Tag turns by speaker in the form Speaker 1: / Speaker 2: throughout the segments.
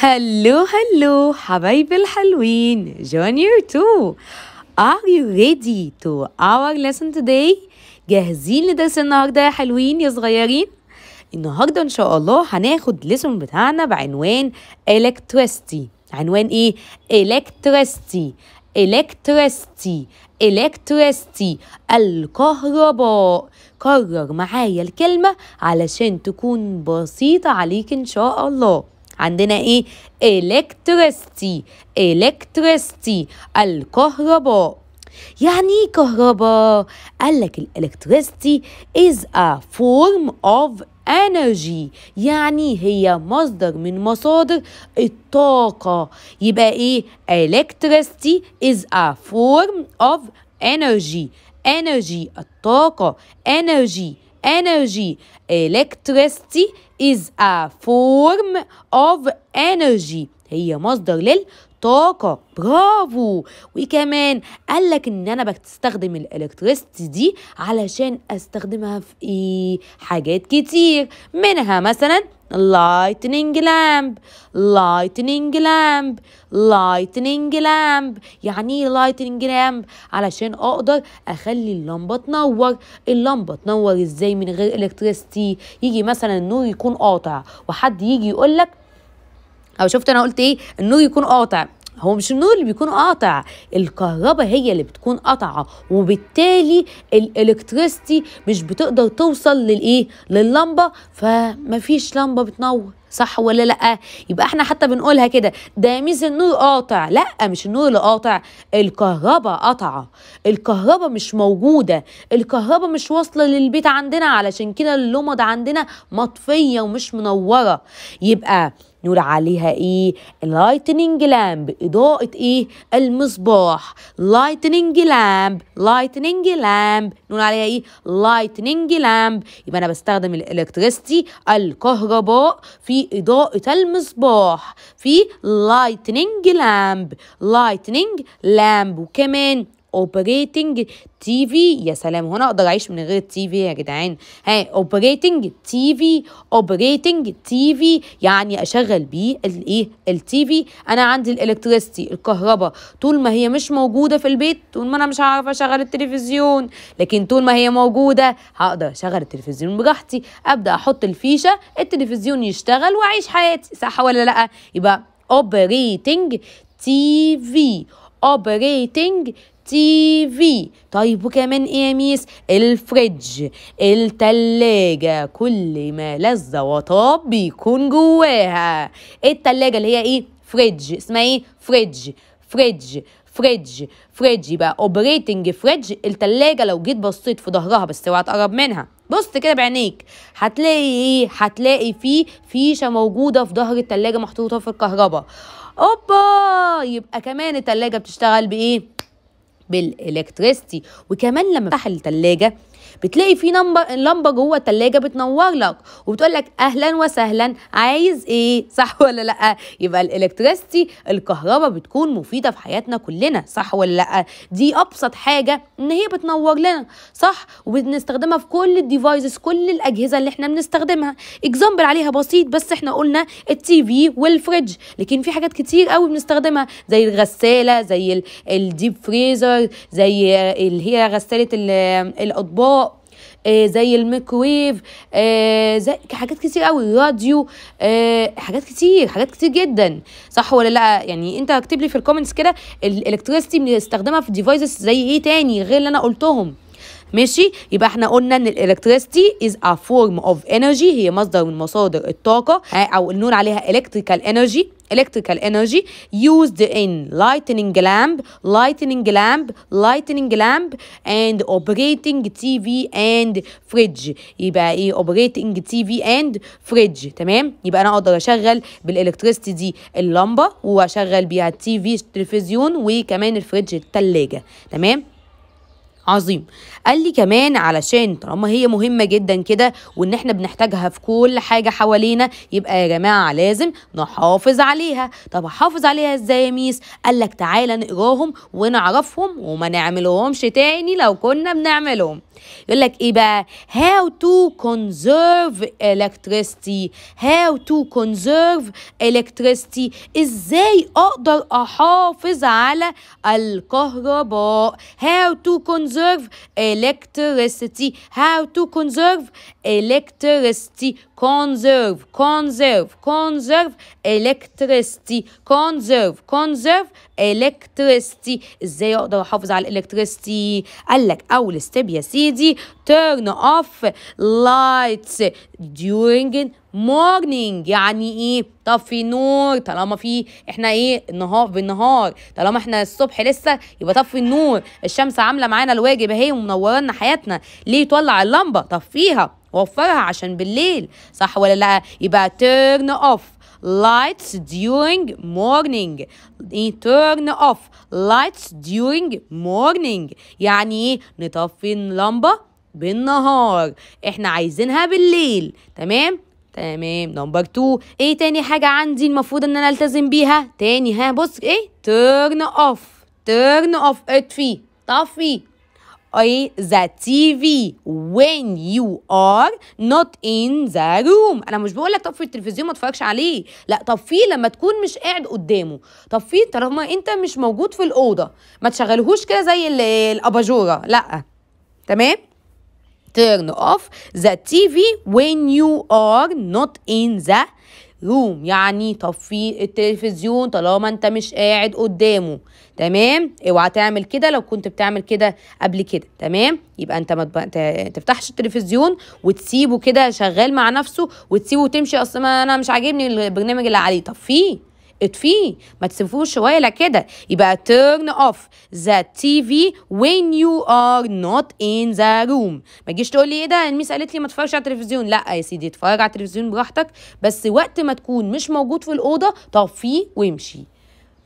Speaker 1: هلو هلو حبايبي الحلوين جونيور 2 Are you ready to our lesson today؟ جاهزين لدرس النهارده يا حلوين يا صغيرين؟ النهارده ان شاء الله هناخد ليسون بتاعنا بعنوان الكتريستي عنوان ايه الكتريستي الكتريستي الكتريستي الكهرباء كرر معايا الكلمه علشان تكون بسيطه عليك ان شاء الله عندنا ايه الكتريستي الكتريستي الكهرباء يعني ايه كهرباء قال لك الالكتريستي is a form of energy يعني هي مصدر من مصادر الطاقة يبقى إيه electricity is a form of energy energy الطاقة energy energy electricity is a form of energy هي مصدر للطاقة الطاقة برافو وكمان قال لك ان انا بستخدم الالكتريستي دي علشان استخدمها في ايه حاجات كتير منها مثلا lightning lamp lightning lamp lightning lamp يعني ايه lightning lamp علشان اقدر اخلي اللمبه تنور اللمبه تنور ازاي من غير الكتريستي يجي مثلا النور يكون قاطع وحد يجي يقول لك او شفت انا قلت ايه النور يكون قاطع هو مش النور اللي بيكون قاطع الكهرباء هي اللي بتكون قاطعه وبالتالي الالكتريستي مش بتقدر توصل للايه لللمبه فمفيش لمبه بتنور صح ولا لا يبقى احنا حتى بنقولها كده ده ميز النور قاطع لا مش النور اللي قاطع الكهرباء قاطعه الكهرباء مش موجوده الكهرباء مش واصله للبيت عندنا علشان كده اللمض عندنا مطفيه ومش منوره يبقى نقول عليها ايه لايتنينج لامب اضاءه ايه المصباح لايتنينج لامب لايتنينج لامب نقول عليها ايه لايتنينج لامب يبقى انا بستخدم الالكتريستي الكهرباء في اضاءه المصباح في لايتنينج لامب لايتنينج لامب وكمان اوبريتنج تي في يا سلام هنا اقدر اعيش من غير التي في يا جدعان ها اوبريتنج تي في اوبريتنج تي في يعني اشغل بيه الايه التي في انا عندي الالكتريستي الكهرباء طول ما هي مش موجوده في البيت طول ما انا مش هعرف اشغل التلفزيون لكن طول ما هي موجوده هقدر اشغل التلفزيون براحتي ابدا احط الفيشه التلفزيون يشتغل واعيش حياتي صح ولا لا يبقى اوبريتنج تي في اوبريتنج تي في طيب وكمان ايه يا ميس الفريج التلاجة كل ما لذ وطاب بيكون جواها التلاجة اللي هي ايه فريج اسمها ايه فريج فريج فريج فريج يبقى اوبريتنج فريج التلاجة لو جيت بصيت في ظهرها بس اوعى تقرب منها بص كده بعينيك هتلاقي ايه هتلاقي فيه فيشه موجوده في ظهر التلاجة محطوطه في الكهرباء اوبا يبقى كمان التلاجة بتشتغل بايه بالإلكتريستي وكمان لما بفتح التلاجة بتلاقي في لمبه جوه التلاجه بتنور لك وبتقول لك اهلا وسهلا عايز ايه صح ولا لا يبقى الالكتريستي الكهرباء بتكون مفيده في حياتنا كلنا صح ولا لا دي ابسط حاجه ان هي بتنور لنا صح وبنستخدمها في كل الديفايسز كل الاجهزه اللي احنا بنستخدمها اكزامبل عليها بسيط بس احنا قلنا التي في والفريج لكن في حاجات كتير قوي بنستخدمها زي الغساله زي الديب فريزر زي اللي هي غساله الاطباق آه زي الميكرويف آه زي حاجات كتير قوي راديو آه حاجات كتير حاجات كتير جدا صح ولا لا يعني انت اكتب لي في الكومنتس كده الالكتريستي بنستخدمها في ديفايسز زي ايه تاني غير اللي انا قلتهم ماشي يبقى احنا قلنا ان الالكتريستي از ا فورم اوف انرجي هي مصدر من مصادر الطاقه آه، او النون عليها الكتريكال انرجي electrical energy used in lightning lamp, lightning lamp, lightning lamp and operating TV and fridge يبقى ايه operating TV and fridge تمام يبقى انا اقدر اشغل بالالكتريستي دي اللمبه واشغل بيها التي في التلفزيون وكمان الفريج التلاجة تمام عظيم قال لي كمان علشان طالما هي مهمه جدا كده وان احنا بنحتاجها في كل حاجه حوالينا يبقى يا جماعه لازم نحافظ عليها طب احافظ عليها ازاي يا ميس قال لك تعالى نقراهم ونعرفهم وما نعملهمش تاني لو كنا بنعملهم يقول لك ايه بقى how to conserve electricity how to conserve electricity ازاي اقدر احافظ على الكهرباء how to conserve conserve electricity how to conserve electricity conserve conserve conserve electricity conserve conserve electricity ازاي اقدر احافظ على الالكتريستي قال لك اول ستيب يا سيدي turn off lights during morning يعني ايه طفي النور طالما في احنا ايه النهار بالنهار طالما احنا الصبح لسه يبقى طفي النور الشمس عامله معانا الواجب اهي ومنورانا حياتنا ليه طلع اللمبه طفيها وفرها عشان بالليل صح ولا لا يبقى turn off lights during morning إيه؟ turn off lights during morning يعني ايه نطفي اللمبه بالنهار احنا عايزينها بالليل تمام تمام نمبر 2 ايه تاني حاجه عندي المفروض ان انا التزم بيها تاني ها بص ايه تيرن اوف تيرن اوف اطفي طفي اي ذا تي في وين يو ار نوت ان ذا روم انا مش بقول لك طفي التلفزيون ما تتفرجش عليه لا طفيه لما تكون مش قاعد قدامه طفيه طالما انت مش موجود في الاوضه ما تشغلهوش كده زي الاباجوره لا تمام turn off the TV when you are not in the room يعني طفي التلفزيون طالما انت مش قاعد قدامه تمام اوعى تعمل كده لو كنت بتعمل كده قبل كده تمام يبقى انت ما تفتحش التلفزيون وتسيبه كده شغال مع نفسه وتسيبه وتمشي اصل انا مش عاجبني البرنامج اللي عليه طفيه اطفيه ما تسيبوش شويه لا كده يبقى turn off the TV when you are not in the room ما تجيش تقول لي ايه ده الميس قالت لي ما تتفرجش على التلفزيون لا يا سيدي اتفرج على التلفزيون براحتك بس وقت ما تكون مش موجود في الاوضه طفيه وامشي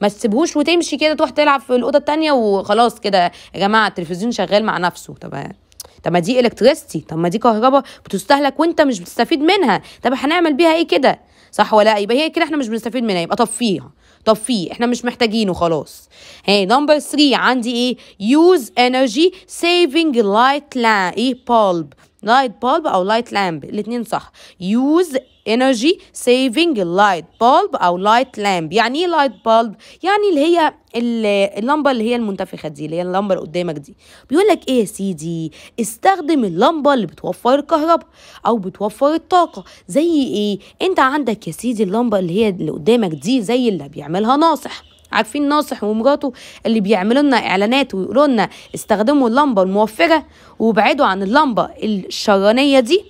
Speaker 1: ما تسيبهوش وتمشي كده تروح تلعب في الاوضه التانية وخلاص كده يا جماعه التلفزيون شغال مع نفسه طب طب ما دي الكتريستي طب ما دي كهرباء بتستهلك وانت مش بتستفيد منها طب هنعمل بيها ايه كده صح ولا يبقى هي كده احنا مش بنستفيد منها يبقى طفيها طفيه احنا مش محتاجينه خلاص هي نمبر 3 عندي ايه يوز انرجي سيفنج لايت lamp ايه bulb لايت bulb او لايت لامب الاثنين صح يوز energy saving light bulb او light lamp يعني ايه light bulb يعني اللي هي اللمبه اللي هي المنتفخه دي اللي هي اللمبه اللي قدامك دي بيقول لك ايه يا سيدي استخدم اللمبه اللي بتوفر الكهرباء او بتوفر الطاقه زي ايه انت عندك يا سيدي اللمبه اللي هي اللي قدامك دي زي اللي بيعملها ناصح عارفين ناصح ومراته اللي بيعملوا لنا اعلانات ويقولوا لنا استخدموا اللمبه الموفره وابعدوا عن اللمبه الشرانيه دي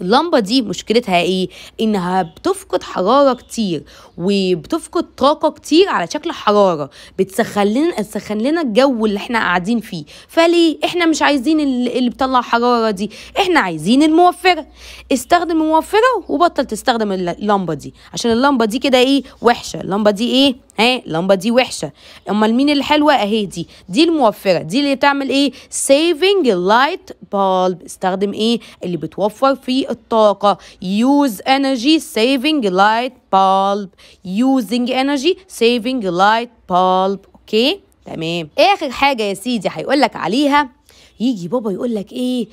Speaker 1: اللمبة دي مشكلتها ايه؟ انها بتفقد حرارة كتير وبتفقد طاقة كتير على شكل حرارة بتسخن لنا تسخن لنا الجو اللي احنا قاعدين فيه فليه؟ احنا مش عايزين اللي بتطلع حرارة دي احنا عايزين الموفرة استخدم الموفرة وبطل تستخدم اللمبة دي عشان اللمبة دي كده ايه وحشة اللمبة دي ايه؟ ها اللمبه دي وحشه امال مين اللي حلوه اهي دي دي الموفره دي اللي تعمل ايه سيفنج لايت بالب استخدم ايه اللي بتوفر فيه الطاقه يوز انرجي سيفنج لايت بالب يوزنج انرجي سيفنج لايت بالب اوكي تمام اخر حاجه يا سيدي هيقول لك عليها يجي بابا يقول لك ايه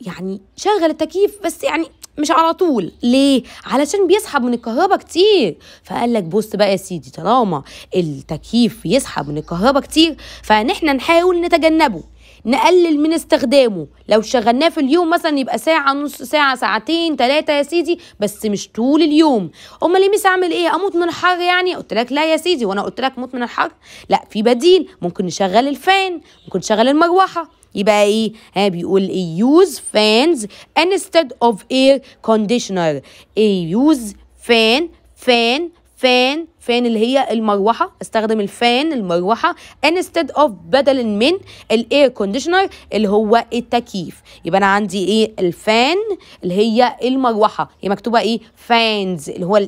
Speaker 1: يعني شغل التكييف بس يعني مش على طول ليه علشان بيسحب من الكهرباء كتير فقال لك بص بقى يا سيدي طالما التكييف يسحب من الكهرباء كتير فان احنا نحاول نتجنبه نقلل من استخدامه لو شغلناه في اليوم مثلا يبقى ساعة نص ساعة ساعتين ثلاثة يا سيدي بس مش طول اليوم امال ليه اعمل ايه اموت من الحر يعني قلت لك لا يا سيدي وانا قلت لك موت من الحر لا في بديل ممكن نشغل الفان ممكن نشغل المروحة يبقى ايه ها بيقول ايه يوز فانز انستد اوف اير كونديشنر ايه يوز فان فان فان فان اللي هي المروحه استخدم الفان المروحه انستد اوف بدلا من الاير كونديشنر اللي هو التكييف يبقى انا عندي ايه الفان اللي هي المروحه هي مكتوبه ايه فانز اللي هو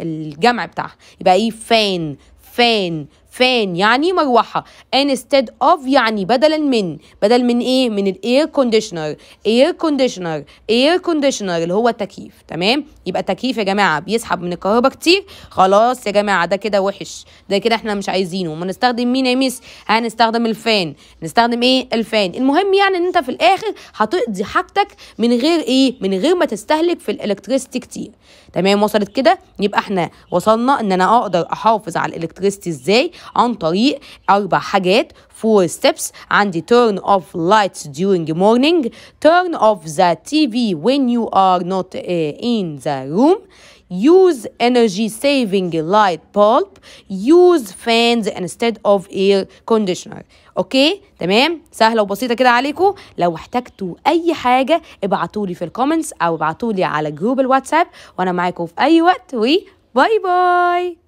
Speaker 1: الجمع بتاعها يبقى ايه فان فان فان يعني مروحه انستيد اوف يعني بدلا من بدل من ايه من الاير كونديشنر اير كونديشنر اير كونديشنر اللي هو التكييف تمام يبقى التكييف يا جماعه بيسحب من الكهرباء كتير خلاص يا جماعه ده كده وحش ده كده احنا مش عايزينه ما نستخدم مين يا ميس هنستخدم الفان نستخدم ايه الفان المهم يعني ان انت في الاخر هتقضي حاجتك من غير ايه من غير ما تستهلك في الالكتريستي كتير تمام وصلت كده يبقى احنا وصلنا ان انا اقدر احافظ على الالكتريستي ازاي عن طريق أربع حاجات four steps عندي turn off lights during morning turn off the TV when you are not uh, in the room use energy saving light bulb use fans instead of air conditioner اوكي تمام سهله وبسيطه كده عليكم لو احتجتوا اي حاجه ابعتوا لي في الكومنتس او ابعتوا لي على جروب الواتساب وانا معاكم في اي وقت وباي باي